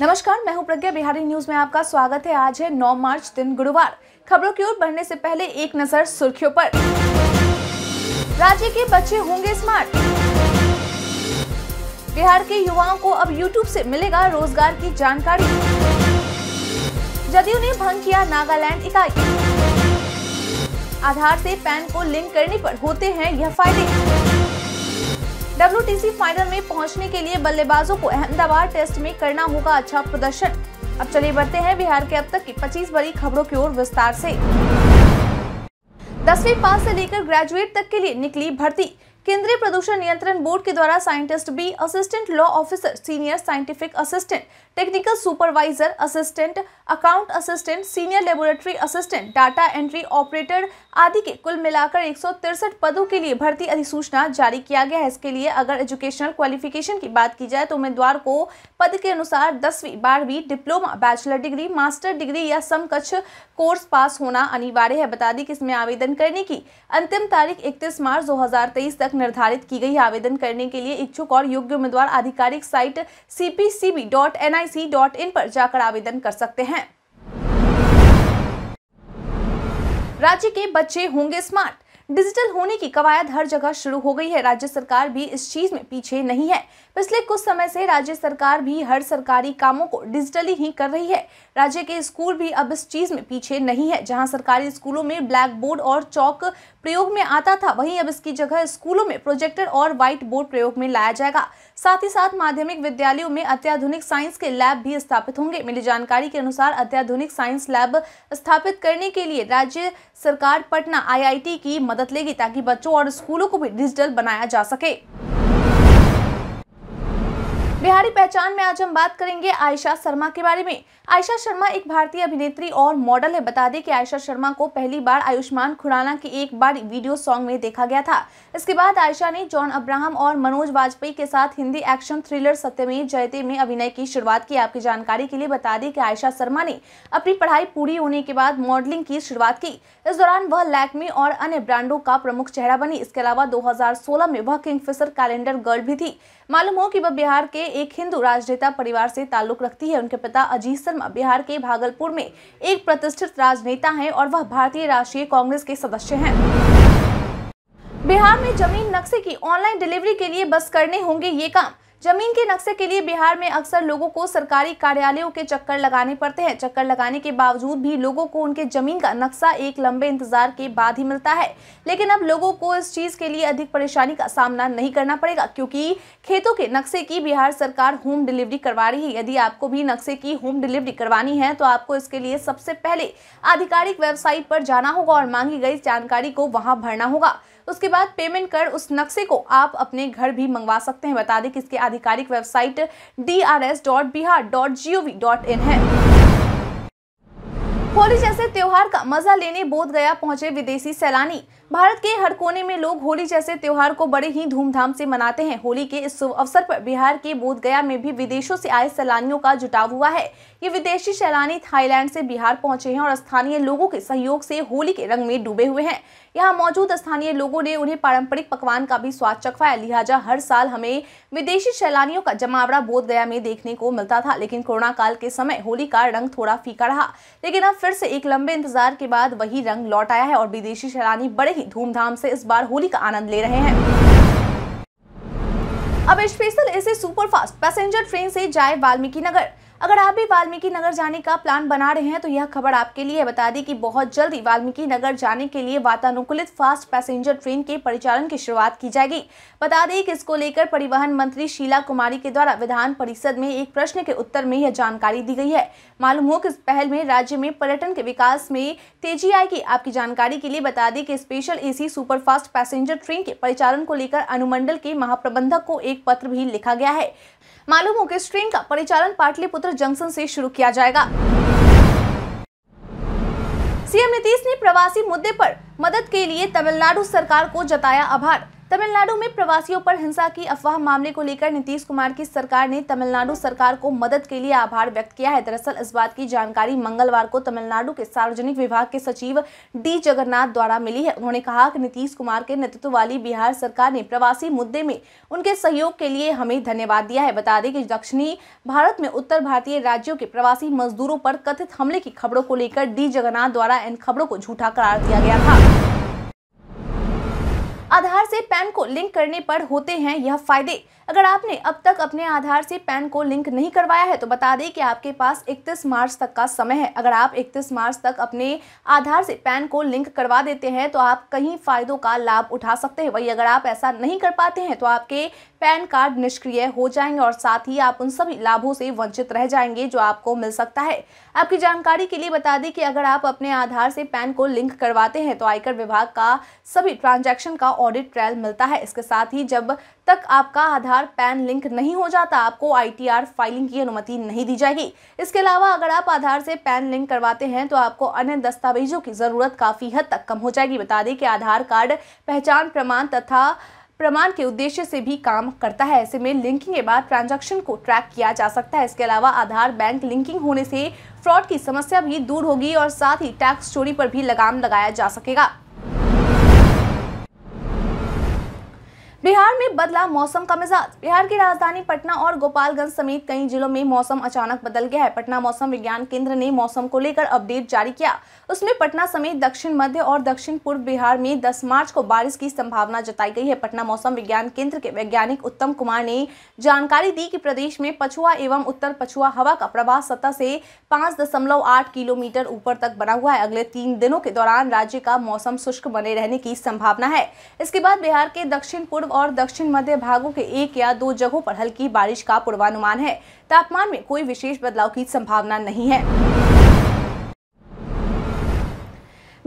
नमस्कार मैं हूं प्रज्ञा बिहारी न्यूज में आपका स्वागत है आज है 9 मार्च दिन गुरुवार खबरों की ओर बढ़ने से पहले एक नजर सुर्खियों पर राज्य के बच्चे होंगे स्मार्ट बिहार के युवाओं को अब यूट्यूब से मिलेगा रोजगार की जानकारी जदयू ने भंग किया नागालैंड इकाई आधार से पैन को लिंक करने पर होते हैं यह फायदे डब्ल्यू फाइनल में पहुंचने के लिए बल्लेबाजों को अहमदाबाद टेस्ट में करना होगा अच्छा प्रदर्शन अब चले बढ़ते हैं बिहार के अब तक की पच्चीस बड़ी खबरों की ओर विस्तार ऐसी दसवीं पास से लेकर ग्रेजुएट तक के लिए निकली भर्ती केंद्रीय प्रदूषण नियंत्रण बोर्ड के द्वारा scientist B assistant law officer senior scientific assistant technical supervisor assistant account assistant senior laboratory assistant data entry operator आदि के कुल मिलाकर एक पदों के लिए भर्ती अधिसूचना जारी किया गया है इसके लिए अगर एजुकेशनल क्वालिफिकेशन की बात की जाए तो उम्मीदवार को पद के अनुसार दसवीं बारहवीं diploma bachelor degree master degree या समकक्ष कोर्स पास होना अनिवार्य है बता दें कि इसमें आवेदन करने की अंतिम तारीख इकतीस मार्च दो तक निर्धारित की गई आवेदन करने के लिए इच्छुक और योग्य उम्मीदवार आधिकारिक साइट सी पर जाकर आवेदन कर सकते हैं राज्य के बच्चे होंगे स्मार्ट डिजिटल होने की कवायद हर जगह शुरू हो गई है राज्य सरकार भी इस चीज में पीछे नहीं है पिछले कुछ समय से राज्य सरकार भी हर सरकारी कामों को डिजिटली ही कर रही है राज्य के स्कूल भी अब इस चीज में पीछे नहीं है जहाँ सरकारी स्कूलों में ब्लैक बोर्ड और चौक प्रयोग में आता था वहीं अब इसकी जगह स्कूलों में प्रोजेक्टर और व्हाइट बोर्ड प्रयोग में लाया जाएगा साथ ही साथ माध्यमिक विद्यालयों में अत्याधुनिक साइंस के लैब भी स्थापित होंगे मिली जानकारी के अनुसार अत्याधुनिक साइंस लैब स्थापित करने के लिए राज्य सरकार पटना आईआईटी की मदद लेगी ताकि बच्चों और स्कूलों को भी डिजिटल बनाया जा सके बिहारी पहचान में आज हम बात करेंगे आयशा शर्मा के बारे में आयशा शर्मा एक भारतीय अभिनेत्री और मॉडल है बता दें कि आयशा शर्मा को पहली बार आयुष्मान खुराना के एक बार वीडियो सॉन्ग में देखा गया था इसके बाद आयशा ने जॉन अब्राहम और मनोज वाजपेयी के साथ हिंदी एक्शन थ्रिलर सत्यमेव जयते में अभिनय की शुरुआत की आपकी जानकारी के लिए बता दें कि आयशा शर्मा ने अपनी पढ़ाई पूरी होने के बाद मॉडलिंग की शुरुआत की इस दौरान वह लैकमी और अन्य ब्रांडों का प्रमुख चेहरा बनी इसके अलावा दो में वह किंग कैलेंडर गर्ल भी थी मालूम हो कि वह बिहार के एक हिंदू राजनेता परिवार से ताल्लुक रखती है उनके पिता अजीत शर्मा बिहार के भागलपुर में एक प्रतिष्ठित राजनेता है और वह भारतीय राष्ट्रीय कांग्रेस के सदस्य है बिहार में जमीन नक्शे की ऑनलाइन डिलीवरी के लिए बस करने होंगे ये काम जमीन के नक्शे के लिए बिहार में अक्सर लोगों को सरकारी कार्यालयों के चक्कर लगाने पड़ते हैं चक्कर लगाने के बावजूद भी लोगों को उनके जमीन का नक्शा एक लंबे इंतजार के बाद ही मिलता है लेकिन अब लोगों को इस चीज के लिए अधिक परेशानी का सामना नहीं करना पड़ेगा क्योंकि खेतों के नक्शे की बिहार सरकार होम डिलीवरी करवा रही है यदि आपको भी नक्शे की होम डिलीवरी करवानी है तो आपको इसके लिए सबसे पहले आधिकारिक वेबसाइट पर जाना होगा और मांगी गई जानकारी को वहां भरना होगा उसके बाद पेमेंट कर उस नक्शे को आप अपने घर भी मंगवा सकते हैं बता दें कि इसकी आधिकारिक वेबसाइट डी है होली जैसे त्योहार का मजा लेने बोध गया पहुंचे विदेशी सैलानी भारत के हर कोने में लोग होली जैसे त्यौहार को बड़े ही धूमधाम से मनाते हैं होली के इस अवसर पर बिहार के बोधगया में भी विदेशों से आए सैलानियों का जुटाव हुआ है ये विदेशी सैलानी थाईलैंड से बिहार पहुंचे हैं और स्थानीय लोगों के सहयोग से होली के रंग में डूबे हुए हैं यहाँ मौजूद स्थानीय लोगों ने उन्हें पारंपरिक पकवान का भी स्वाद चखवाया लिहाजा हर साल हमें विदेशी सैलानियों का जमावड़ा गया में देखने को मिलता था लेकिन कोरोना काल के समय होली का रंग थोड़ा फीका रहा लेकिन अब फिर से एक लंबे इंतजार के बाद वही रंग लौट आया है और विदेशी सैलानी बड़े ही धूमधाम से इस बार होली का आनंद ले रहे हैं अब स्पेशल इसे सुपरफास्ट पैसेंजर ट्रेन से जाए वाल्मीकि नगर अगर आप भी वाल्मीकि नगर जाने का प्लान बना रहे हैं तो यह खबर आपके लिए बता दें कि बहुत जल्दी वाल्मीकि नगर जाने के लिए वातानुकूलित फास्ट पैसेंजर ट्रेन के परिचालन की शुरुआत की जाएगी बता दें कि इसको लेकर परिवहन मंत्री शीला कुमारी के द्वारा विधान परिषद में एक प्रश्न के उत्तर में यह जानकारी दी गई है मालूम हो कि इस पहल में राज्य में पर्यटन के विकास में तेजी आएगी आपकी जानकारी के लिए बता दें कि special AC superfast passenger train के परिचालन को लेकर अनुमंडल के महाप्रबंधक को एक पत्र भी लिखा गया है मालूम हो कि इस ट्रेन का परिचालन पाटलिपुत्र गंगोत्र जंक्शन से शुरू किया जाएगा सीएम नीतीश ने प्रवासी मुद्दे पर मदद के लिए तमिलनाडु सरकार को जताया आभार तमिलनाडु में प्रवासियों पर हिंसा की अफवाह मामले को लेकर नीतीश कुमार की सरकार ने तमिलनाडु सरकार को मदद के लिए आभार व्यक्त किया है दरअसल इस बात की जानकारी मंगलवार को तमिलनाडु के सार्वजनिक विभाग के सचिव डी जगन्नाथ द्वारा मिली है उन्होंने कहा कि नीतीश कुमार के नेतृत्व वाली बिहार सरकार ने प्रवासी मुद्दे में उनके सहयोग के लिए हमें धन्यवाद दिया है बता दें कि दक्षिणी भारत में उत्तर भारतीय राज्यों के प्रवासी मजदूरों पर कथित हमले की खबरों को लेकर डी जगन्नाथ द्वारा इन खबरों को झूठा करार दिया गया था आधार से पैन को लिंक करने पर होते हैं यह फायदे अगर आपने अब तक अपने आधार से पैन को लिंक नहीं करवाया है तो बता दें कि आपके पास 31 मार्च तक का समय है अगर आप 31 मार्च तक अपने आधार से पैन को लिंक करवा देते हैं तो आप कई फायदों का लाभ उठा सकते हैं वही अगर आप ऐसा नहीं कर पाते हैं तो आपके पैन कार्ड निष्क्रिय हो जाएंगे और साथ ही आप उन सभी लाभों से वंचित रह जाएंगे जो आपको मिल सकता है आपकी जानकारी के लिए बता दें कि अगर आप अपने आधार से पैन को लिंक करवाते हैं तो आयकर विभाग का सभी ट्रांजैक्शन का ऑडिट ट्रायल मिलता है इसके साथ ही जब तक आपका आधार पैन लिंक नहीं हो जाता आपको आईटीआर फाइलिंग की अनुमति नहीं दी जाएगी इसके अलावा अगर आप आधार से पैन लिंक करवाते हैं तो आपको अन्य दस्तावेजों की ज़रूरत काफ़ी हद तक कम हो जाएगी बता दें कि आधार कार्ड पहचान प्रमाण तथा प्रमाण के उद्देश्य से भी काम करता है ऐसे में लिंकिंग के बाद ट्रांजैक्शन को ट्रैक किया जा सकता है इसके अलावा आधार बैंक लिंकिंग होने से फ्रॉड की समस्या भी दूर होगी और साथ ही टैक्स चोरी पर भी लगाम लगाया जा सकेगा बिहार में बदला मौसम का मिजाज बिहार की राजधानी पटना और गोपालगंज समेत कई जिलों में मौसम अचानक बदल गया है पटना मौसम विज्ञान केंद्र ने मौसम को लेकर अपडेट जारी किया उसमें पटना समेत दक्षिण मध्य और दक्षिण पूर्व बिहार में 10 मार्च को बारिश की संभावना जताई गई है पटना मौसम विज्ञान केंद्र के वैज्ञानिक उत्तम कुमार ने जानकारी दी की प्रदेश में पछुआ एवं उत्तर पछुआ हवा का प्रवाह सतह से पांच किलोमीटर ऊपर तक बना हुआ है अगले तीन दिनों के दौरान राज्य का मौसम शुष्क बने रहने की संभावना है इसके बाद बिहार के दक्षिण पूर्व पूर्व और दक्षिण मध्य भागों के एक या दो जगहों पर हल्की बारिश का पूर्वानुमान है तापमान में कोई विशेष बदलाव की संभावना नहीं है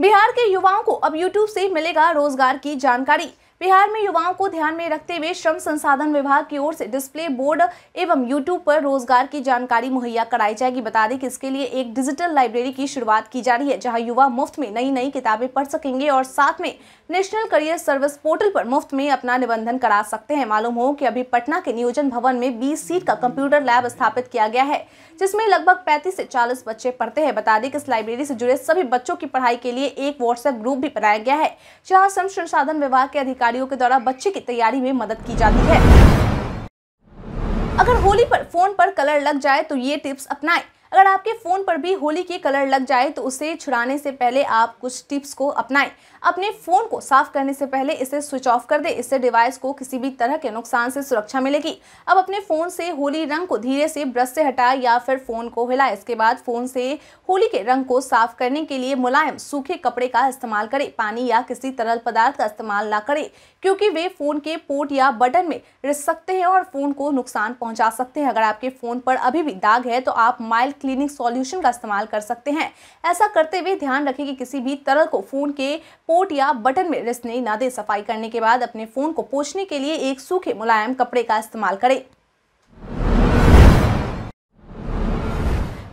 बिहार के युवाओं को अब YouTube से मिलेगा रोजगार की जानकारी बिहार में युवाओं को ध्यान में रखते हुए श्रम संसाधन विभाग की ओर से डिस्प्ले बोर्ड एवं यूट्यूब पर रोजगार की जानकारी मुहैया कराई जाएगी बता दें कि इसके लिए एक डिजिटल लाइब्रेरी की शुरुआत की जा रही है जहाँ युवा मुफ्त में नई नई किताबें पढ़ सकेंगे और साथ में नेशनल करियर सर्विस पोर्टल पर मुफ्त में अपना निबंधन करा सकते हैं मालूम हो कि अभी पटना के नियोजन भवन में बीस सीट का कंप्यूटर लैब स्थापित किया गया है जिसमें लगभग 35 से 40 बच्चे पढ़ते हैं बता दें कि इस लाइब्रेरी से जुड़े सभी बच्चों की पढ़ाई के लिए एक व्हाट्सएप ग्रुप भी बनाया गया है जहाँ श्रम संसाधन विभाग के अधिकारियों के द्वारा बच्चे की तैयारी में मदद की जाती है अगर होली पर फोन पर कलर लग जाए तो ये टिप्स अपनाएं अगर आपके फ़ोन पर भी होली के कलर लग जाए तो उसे छुड़ाने से पहले आप कुछ टिप्स को अपनाएं अपने फ़ोन को साफ़ करने से पहले इसे स्विच ऑफ कर दें इससे डिवाइस को किसी भी तरह के नुकसान से सुरक्षा मिलेगी अब अपने फ़ोन से होली रंग को धीरे से ब्रश से हटाए या फिर फ़ोन को हिलाए इसके बाद फ़ोन से होली के रंग को साफ़ करने के लिए मुलायम सूखे कपड़े का इस्तेमाल करें पानी या किसी तरल पदार्थ का इस्तेमाल ना करें क्योंकि वे फ़ोन के पोर्ट या बटन में रिस सकते हैं और फ़ोन को नुकसान पहुँचा सकते हैं अगर आपके फ़ोन पर अभी भी दाग है तो आप माइल क्लीनिंग सॉल्यूशन का इस्तेमाल कर सकते हैं ऐसा करते हुए ध्यान रखें कि किसी भी तरल को फ़ोन के पोर्ट या बटन में रिसने ना दे सफाई करने के बाद अपने फ़ोन को पोछने के लिए एक सूखे मुलायम कपड़े का इस्तेमाल करें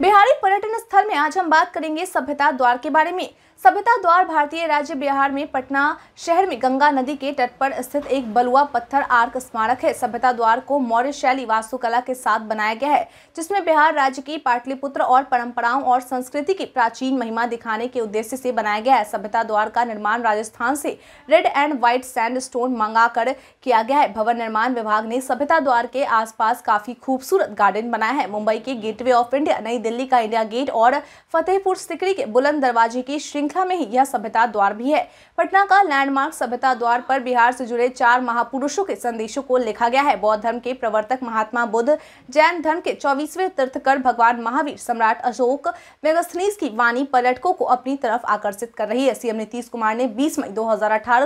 बिहारी पर्यटन स्थल में आज हम बात करेंगे सभ्यता द्वार के बारे में सभ्यता द्वार भारतीय राज्य बिहार में पटना शहर में गंगा नदी के तट पर स्थित एक बलुआ पत्थर आर्क स्मारक है सभ्यता द्वार को मौर्य शैली वास्तुकला के साथ बनाया गया है जिसमें बिहार राज्य की पाटलिपुत्र और परंपराओं और संस्कृति की प्राचीन महिमा दिखाने के उद्देश्य से बनाया गया है सभ्यता द्वार का निर्माण राजस्थान से red and white sand stone मंगाकर किया गया है भवन निर्माण विभाग ने सभ्यता द्वार के आसपास काफी खूबसूरत गार्डन बनाया है मुंबई के गेटवे ऑफ इंडिया नई दिल्ली का इंडिया गेट और फतेहपुर सिकरी के बुलंद दरवाजे की श्रृंग श्रृंखला में ही यह सभ्यता द्वार भी है पटना का लैंडमार्क सभ्यता द्वार पर बिहार से जुड़े चार महापुरुषों के संदेशों को लिखा गया है बौद्ध धर्म के प्रवर्तक महात्मा बुद्ध जैन धर्म के चौबीसवें तीर्थकर भगवान महावीर सम्राट अशोक मेगस्थनीस की वाणी पर्यटकों को अपनी तरफ आकर्षित कर रही है सीएम नीतीश कुमार ने बीस मई दो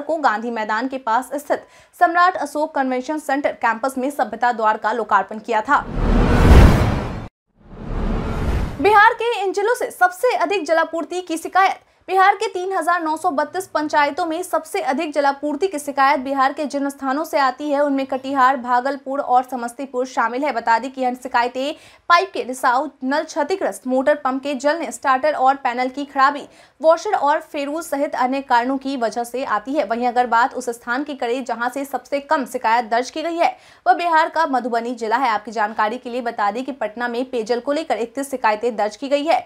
को गांधी मैदान के पास स्थित सम्राट अशोक कन्वेंशन सेंटर कैंपस में सभ्यता द्वार का लोकार्पण किया था बिहार के इन जिलों से सबसे अधिक जलापूर्ति की शिकायत बिहार के 3,932 पंचायतों में सबसे अधिक जलापूर्ति की शिकायत बिहार के जिन स्थानों से आती है उनमें कटिहार भागलपुर और समस्तीपुर शामिल है बता दें कि यह शिकायतें पाइप के रिसाव नल क्षतिग्रस्त मोटर पंप के ने स्टार्टर और पैनल की खराबी वॉशर और फेरूज सहित अन्य कारणों की वजह से आती है वहीं अगर बात उस स्थान की करे जहाँ से सबसे कम शिकायत दर्ज की गई है वह बिहार का मधुबनी जिला है आपकी जानकारी के लिए बता दें कि पटना में पेयजल को लेकर इकतीस शिकायतें दर्ज की गई है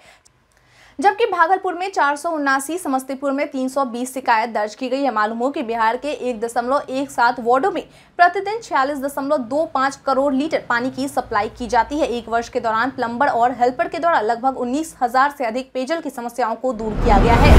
जबकि भागलपुर में चार समस्तीपुर में 320 शिकायत दर्ज की गई है मालूम हो कि बिहार के एक दशमलव एक सात वार्डो में प्रतिदिन छियालीस दशमलव दो पाँच करोड़ लीटर पानी की सप्लाई की जाती है एक वर्ष के दौरान प्लम्बर और हेल्पर के द्वारा लगभग उन्नीस हजार से अधिक पेयजल की समस्याओं को दूर किया गया है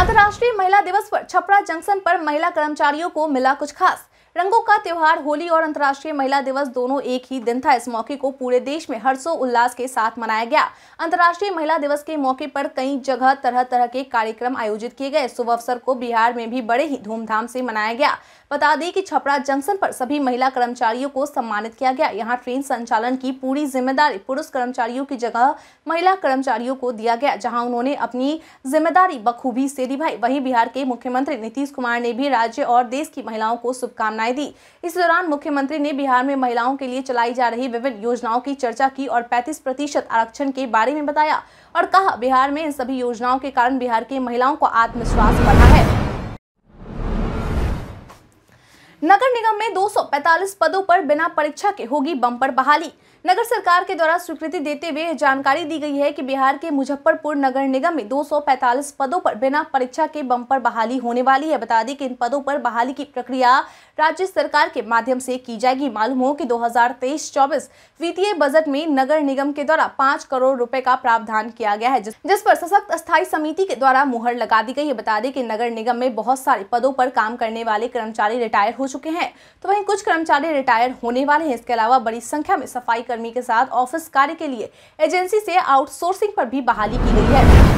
अंतर्राष्ट्रीय महिला दिवस पर छपरा जंक्शन पर महिला कर्मचारियों को मिला कुछ खास रंगों का त्यौहार होली और अंतर्राष्ट्रीय महिला दिवस दोनों एक ही दिन था इस मौके को पूरे देश में हर्षो उल्लास के साथ मनाया गया अंतर्राष्ट्रीय महिला दिवस के मौके पर कई जगह तरह तरह के कार्यक्रम आयोजित किए गए शुभ अवसर को बिहार में भी बड़े ही धूमधाम से मनाया गया बता दें कि छपरा जंक्शन पर सभी महिला कर्मचारियों को सम्मानित किया गया यहाँ ट्रेन संचालन की पूरी जिम्मेदारी पुरुष कर्मचारियों की जगह महिला कर्मचारियों को दिया गया जहाँ उन्होंने अपनी जिम्मेदारी बखूबी से निभाई वहीं बिहार के मुख्यमंत्री नीतीश कुमार ने भी राज्य और देश की महिलाओं को शुभकामनाएं दी इस दौरान मुख्यमंत्री ने बिहार में महिलाओं के लिए चलाई जा रही विभिन्न योजनाओं की चर्चा की और पैंतीस प्रतिशत आरक्षण के बारे में बताया और कहा बिहार में इन सभी योजनाओं के कारण बिहार की महिलाओं को आत्मविश्वास बढ़ा है नगर निगम में 245 पदों पर बिना परीक्षा के होगी बम्पर बहाली नगर सरकार के द्वारा स्वीकृति देते हुए जानकारी दी गई है कि बिहार के मुजफ्फरपुर नगर निगम में 245 पदों पर बिना परीक्षा के बम पर बहाली होने वाली है बता दें कि इन पदों पर बहाली की प्रक्रिया राज्य सरकार के माध्यम से की जाएगी मालूम हो कि 2023-24 वित्तीय बजट में नगर निगम के द्वारा पाँच करोड़ रूपए का प्रावधान किया गया है जिस पर सशक्त स्थायी समिति के द्वारा मुहर लगा दी गई है बता दें कि नगर निगम में बहुत सारे पदों पर काम करने वाले कर्मचारी रिटायर हो चुके हैं तो वहीं कुछ कर्मचारी रिटायर होने वाले हैं इसके अलावा बड़ी संख्या में सफाई कर्मी के साथ ऑफिस कार्य के लिए एजेंसी से आउटसोर्सिंग पर भी बहाली की गई है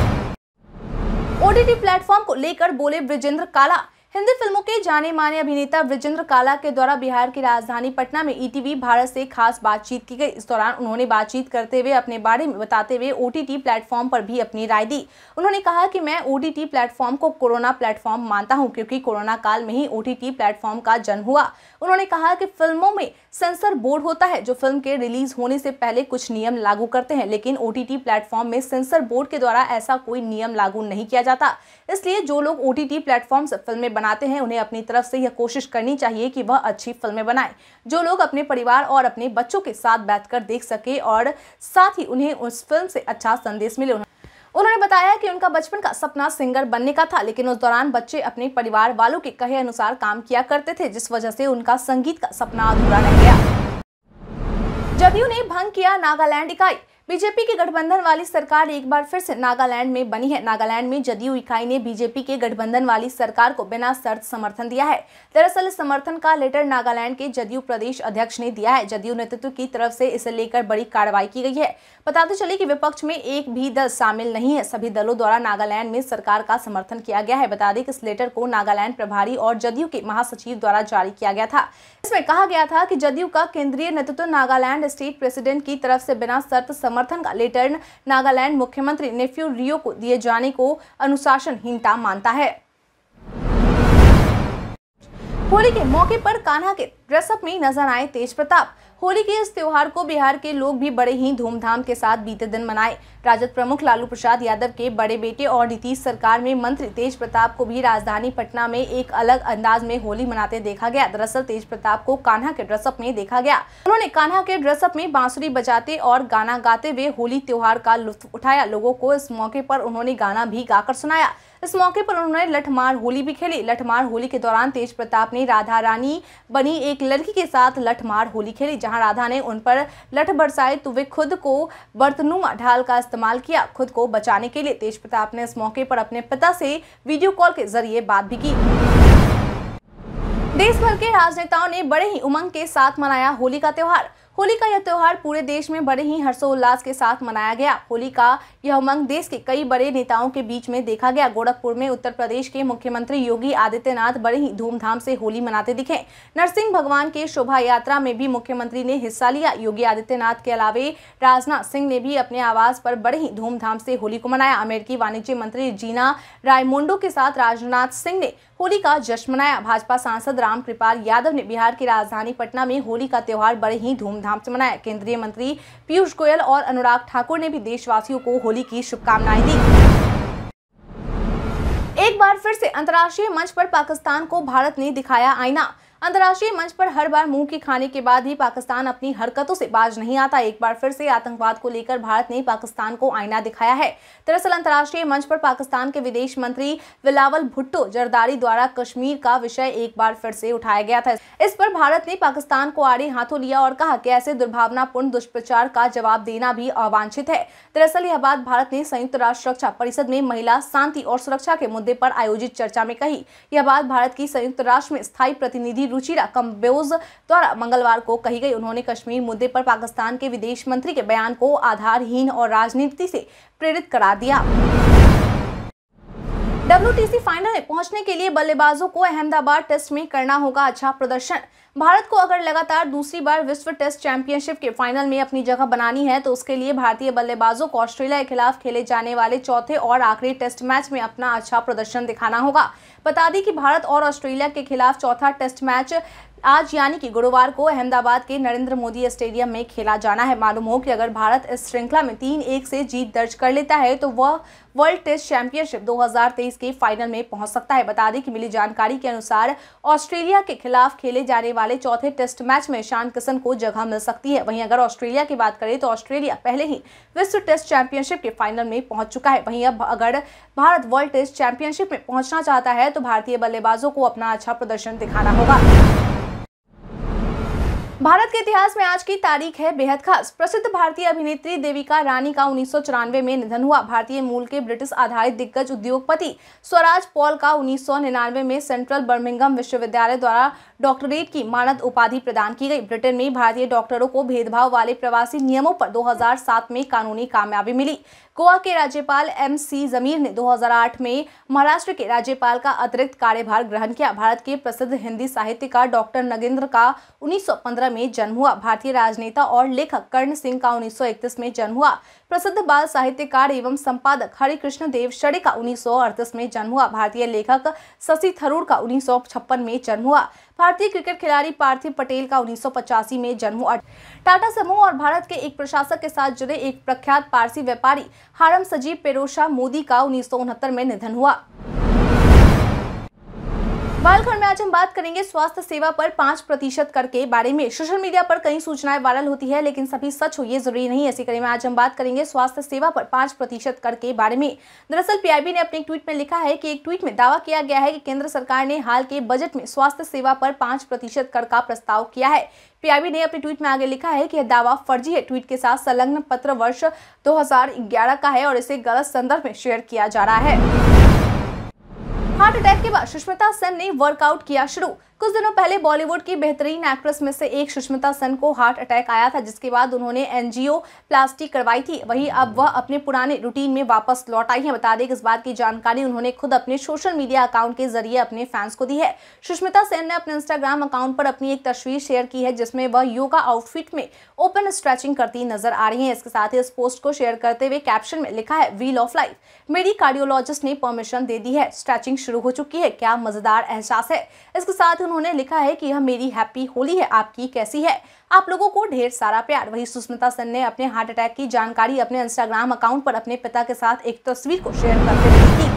ओडीटी प्लेटफॉर्म को लेकर बोले ब्रिजेंद्र काला हिंदी फिल्मों के जाने माने अभिनेता ब्रजेंद्र काला के द्वारा बिहार की राजधानी पटना में ईटीवी e भारत से खास बातचीत की गई इस दौरान उन्होंने बातचीत करते हुए अपने बारे में बताते हुए ओटीटी प्लेटफॉर्म पर भी अपनी राय दी उन्होंने कहा कि मैं ओटीटी प्लेटफॉर्म को कोरोना प्लेटफॉर्म मानता हूं क्योंकि कोरोना काल में ही टी प्लेटफॉर्म का जन्म हुआ उन्होंने कहा कि फिल्मों में सेंसर बोर्ड होता है जो फिल्म के रिलीज होने से पहले कुछ नियम लागू करते हैं लेकिन टी प्लेटफॉर्म में सेंसर बोर्ड के द्वारा ऐसा कोई नियम लागू नहीं किया जाता इसलिए जो लोग टी प्लेटफॉर्म से फिल्में बनाते हैं उन्हें अपनी तरफ से यह कोशिश करनी चाहिए कि वह अच्छी फिल्में बनाएं जो लोग अपने परिवार और अपने बच्चों के साथ बैठकर देख सके और साथ ही उन्हें उस फिल्म से अच्छा संदेश मिले उन्होंने बताया कि उनका बचपन का सपना सिंगर बनने का था लेकिन उस दौरान बच्चे अपने परिवार वालों के कहे अनुसार काम किया करते थे जिस वजह से उनका संगीत का सपना अधूरा रह गया जदयू ने भंग किया नागालैंड इकाई बीजेपी के गठबंधन वाली सरकार एक बार फिर से नागालैंड में बनी है नागालैंड में जदयू इकाई ने बीजेपी के गठबंधन वाली सरकार को बिना शर्त समर्थन दिया है दरअसल समर्थन का लेटर नागालैंड के जदयू प्रदेश अध्यक्ष ने दिया है जदयू नेतृत्व की तरफ से इसे लेकर बड़ी कार्रवाई की गई है बताते चले की विपक्ष में एक भी दल शामिल नहीं है सभी दलों द्वारा नागालैंड में सरकार का समर्थन किया गया है बता दें कि इस लेटर को नागालैंड प्रभारी और जदयू के महासचिव द्वारा जारी किया गया था इसमें कहा गया था की जदयू का केंद्रीय नेतृत्व नागालैंड स्टेट प्रेसिडेंट की तरफ से बिना शर्त समर्थन समर्थन का लेटर नागालैंड मुख्यमंत्री नेफ्यू रियो को दिए जाने को अनुशासनहीनता मानता है होली के मौके पर कान्हा के ड्रेसअप में नजर आए तेज प्रताप होली के इस त्यौहार को बिहार के लोग भी बड़े ही धूमधाम के साथ बीते दिन मनाए राजद प्रमुख लालू प्रसाद यादव के बड़े बेटे और नीतीश सरकार में मंत्री तेज प्रताप को भी राजधानी पटना में एक अलग अंदाज में होली मनाते देखा गया दरअसल तेज प्रताप को कान्हा के ड्रेसअप में देखा गया उन्होंने कान्हा के ड्रेसअप में बांसुरी बजाते और गाना गाते हुए होली त्योहार का लुत्फ उठाया लोगों को इस मौके पर उन्होंने गाना भी गाकर सुनाया इस मौके पर उन्होंने लठमार होली भी खेली लठमार होली के दौरान तेज प्रताप ने राधा रानी बनी एक लड़की के साथ लठमार होली खेली जहां राधा ने उन पर लठ बरसाए तो वे खुद को बर्तनुमा ढाल का इस्तेमाल किया खुद को बचाने के लिए तेज प्रताप ने इस मौके पर अपने पिता से वीडियो कॉल के जरिए बात भी की देश भर के राजनेताओं ने बड़े ही उमंग के साथ मनाया होली का त्यौहार होली का यह त्यौहार पूरे देश में बड़े ही हर्षोल्लास के साथ मनाया गया होली का यह उमंग देश के कई बड़े नेताओं के बीच में देखा गया गोरखपुर में उत्तर प्रदेश के मुख्यमंत्री योगी आदित्यनाथ बड़े ही धूमधाम से होली मनाते दिखे नरसिंह भगवान के शोभा यात्रा में भी मुख्यमंत्री ने हिस्सा लिया योगी आदित्यनाथ के अलावे राजनाथ सिंह ने भी अपने आवास पर बड़े ही धूमधाम से होली को मनाया अमेरिकी वाणिज्य मंत्री जीना रायमोंडो के साथ राजनाथ सिंह ने होली का जश्न मनाया भाजपा सांसद राम कृपाल यादव ने बिहार की राजधानी पटना में होली का त्यौहार बड़े ही धूमधाम धूमधाम से मनाया केंद्रीय मंत्री पीयूष गोयल और अनुराग ठाकुर ने भी देशवासियों को होली की शुभकामनाएं दी एक बार फिर से अंतर्राष्ट्रीय मंच पर पाकिस्तान को भारत ने दिखाया आईना अंतर्राष्ट्रीय मंच पर हर बार मुंह की खाने के बाद ही पाकिस्तान अपनी हरकतों से बाज नहीं आता एक बार फिर से आतंकवाद को लेकर भारत ने पाकिस्तान को आईना दिखाया है दरअसल अंतर्राष्ट्रीय मंच पर पाकिस्तान के विदेश मंत्री बिलावल भुट्टो जरदारी द्वारा कश्मीर का विषय एक बार फिर से उठाया गया था इस पर भारत ने पाकिस्तान को आड़े हाथों लिया और कहा कि ऐसे दुर्भावनापूर्ण दुष्प्रचार का जवाब देना भी अवांछित है दरअसल यह बात भारत ने संयुक्त राष्ट्र सुरक्षा परिषद में महिला शांति और सुरक्षा के मुद्दे पर आयोजित चर्चा में कही यह बात भारत की संयुक्त राष्ट्र में स्थायी प्रतिनिधि रुचिरा कम्बोज द्वारा मंगलवार को कही गई उन्होंने कश्मीर मुद्दे पर पाकिस्तान के विदेश मंत्री के बयान को आधारहीन और राजनीति से प्रेरित करा दिया डब्ल्यू फाइनल में पहुंचने के लिए बल्लेबाजों को अहमदाबाद टेस्ट में करना होगा अच्छा प्रदर्शन भारत को अगर लगातार दूसरी बार विश्व टेस्ट चैंपियनशिप के फाइनल में अपनी जगह बनानी है तो उसके लिए भारतीय बल्लेबाजों को ऑस्ट्रेलिया के खिलाफ खेले जाने वाले चौथे और आखिरी टेस्ट मैच में अपना अच्छा प्रदर्शन दिखाना होगा बता दी कि भारत और ऑस्ट्रेलिया के खिलाफ चौथा टेस्ट मैच आज यानी कि गुरुवार को अहमदाबाद के नरेंद्र मोदी स्टेडियम में खेला जाना है मालूम हो कि अगर भारत इस श्रृंखला में तीन एक से जीत दर्ज कर लेता है तो वह वर्ल्ड टेस्ट चैंपियनशिप 2023 के फाइनल में पहुंच सकता है बता दें कि मिली जानकारी के अनुसार ऑस्ट्रेलिया के खिलाफ खेले जाने वाले चौथे टेस्ट मैच में ईशान किशन को जगह मिल सकती है वहीं अगर ऑस्ट्रेलिया की बात करें तो ऑस्ट्रेलिया पहले ही विश्व टेस्ट चैंपियनशिप के फाइनल में पहुंच चुका है वहीं अब अगर भारत वर्ल्ड टेस्ट चैंपियनशिप में पहुंचना चाहता है तो भारतीय बल्लेबाजों को अपना अच्छा प्रदर्शन दिखाना होगा भारत के इतिहास में आज की तारीख है बेहद खास प्रसिद्ध भारतीय अभिनेत्री देविका रानी का उन्नीस में निधन हुआ भारतीय मूल के ब्रिटिश आधारित दिग्गज उद्योगपति स्वराज पॉल का उन्नीस में सेंट्रल बर्मिंगम विश्वविद्यालय द्वारा डॉक्टरेट की मानद उपाधि प्रदान की गई ब्रिटेन में भारतीय डॉक्टरों को भेदभाव वाले प्रवासी नियमों पर दो में कानूनी कामयाबी मिली गोवा के राज्यपाल एम सी जमीर ने 2008 में महाराष्ट्र के राज्यपाल का अतिरिक्त कार्यभार ग्रहण किया भारत के प्रसिद्ध हिंदी साहित्यकार डॉक्टर नगेंद्र का 1915 में जन्म हुआ भारतीय राजनेता और लेखक कर्ण सिंह का 1931 में जन्म हुआ प्रसिद्ध बाल साहित्यकार एवं संपादक हरिकृष्ण देव शड़े का उन्नीस में जन्म हुआ भारतीय लेखक शशि थरूर का उन्नीस में जन्म हुआ भारतीय क्रिकेट खिलाड़ी पार्थिव पटेल का उन्नीस में जन्म हुआ टाटा समूह और भारत के एक प्रशासक के साथ जुड़े एक प्रख्यात पारसी व्यापारी हारम सजीब पेरोशा मोदी का उन्नीस में निधन हुआ बालखंड में आज हम बात करेंगे स्वास्थ्य सेवा पर पांच प्रतिशत कर के बारे में सोशल मीडिया पर कई सूचनाएं वायरल होती है लेकिन सभी सच हो ये जरूरी नहीं ऐसी कड़ी में आज हम बात करेंगे स्वास्थ्य सेवा पर पांच प्रतिशत कर के बारे में दरअसल पीआईबी ने अपने ट्वीट में लिखा है कि एक ट्वीट में दावा किया गया है कि केंद्र सरकार ने हाल के बजट में स्वास्थ्य सेवा पर पांच प्रतिशत कर का प्रस्ताव किया है पीआईबी ने अपने ट्वीट में आगे लिखा है कि यह दावा फर्जी है ट्वीट के साथ संलग्न पत्र वर्ष 2011 का है और इसे गलत संदर्भ में शेयर किया जा रहा है हार्ट अटैक के बाद सुष्मिता सेन ने वर्कआउट किया शुरू कुछ दिनों पहले बॉलीवुड की बेहतरीन एक्ट्रेस में से एक सुष्मिता सन को हार्ट अटैक आया था जिसके बाद उन्होंने एनजीओ प्लास्टिक करवाई थी वहीं अब वह अपने पुराने रूटीन में वापस लौट आई है बता दें कि इस बात की जानकारी उन्होंने खुद अपने सोशल मीडिया अकाउंट के जरिए अपने फैंस को दी है सुष्मिता सेन ने अपने इंस्टाग्राम अकाउंट पर अपनी एक तस्वीर शेयर की है जिसमें वह योगा आउटफिट में ओपन स्ट्रेचिंग करती नजर आ रही है इसके साथ ही इस पोस्ट को शेयर करते हुए कैप्शन में लिखा है व्हील ऑफ लाइफ मेरी कार्डियोलॉजिस्ट ने परमिशन दे दी है स्ट्रेचिंग शुरू हो चुकी है क्या मजेदार एहसास है इसके साथ उन्होंने लिखा है कि यह मेरी हैप्पी होली है आपकी कैसी है आप लोगों को ढेर सारा प्यार वही सुष्मिता सेन ने अपने हार्ट अटैक की जानकारी अपने इंस्टाग्राम अकाउंट पर अपने पिता के साथ एक तस्वीर को शेयर करते हुए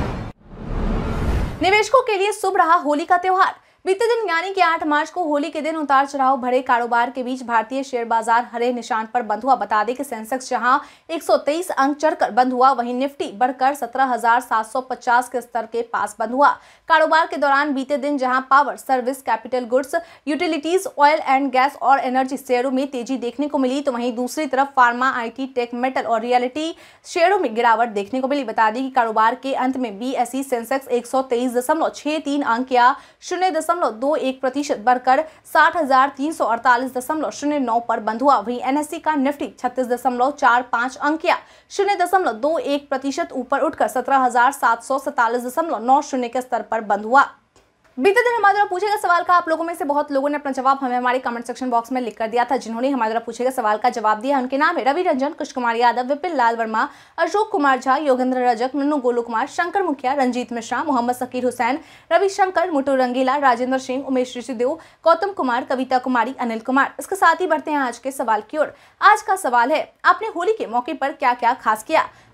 निवेशकों के लिए शुभ रहा होली का त्यौहार बीते दिन यानी कि 8 मार्च को होली के दिन उतार चढ़ाव भरे कारोबार के बीच भारतीय शेयर बाजार हरे निशान पर बंद हुआ बता दें कि सेंसेक्स जहां 123 अंक चढ़कर बंद हुआ वहीं निफ्टी बढ़कर 17,750 के स्तर के पास बंद हुआ कारोबार के दौरान बीते दिन जहां power service capital goods utilities oil and gas और एनर्जी शेयरों में तेजी देखने को मिली तो वहीं दूसरी तरफ फार्मा आई टेक मेटल और रियलिटी शेयरों में गिरावट देखने को मिली बता दें कि कारोबार के अंत में बी सेंसेक्स एक अंक या शून्य दशमलव दो एक प्रतिशत बढ़कर साठ हजार तीन सौ अड़तालीस दशमलव शून्य नौ पर बंद हुआ वहीं एनएससी का निफ्टी छत्तीस दशमलव चार पाँच अंकिया शून्य दशमलव दो एक प्रतिशत ऊपर उठकर सत्रह हजार सात सौ सैतालीस दशमलव नौ शून्य के स्तर पर बंद हुआ बीते दिन हमारे द्वारा पूछे गए सवाल का आप लोगों में से बहुत लोगों ने अपना जवाब हमें हमारे कमेंट सेक्शन बॉक्स में लिख कर दिया था जिन्होंने हमारे द्वारा पूछे गए सवाल का जवाब दिया उनके नाम है रवि रंजन कुश कुमार यादव विपिन लाल वर्मा अशोक कुमार झा योगेंद्र रजक नन्नू गोलू कुमार शंकर मुखिया रंजीत मिश्रा मोहम्मद सकीर हुसैन रविशंकर मुटू रंगीला राजेंद्र सिंह उमेश ऋषिदेव गौतम कुमार कविता कुमारी अनिल कुमार इसके साथ ही बढ़ते हैं आज के सवाल की ओर आज का सवाल है आपने होली के मौके पर क्या क्या खास किया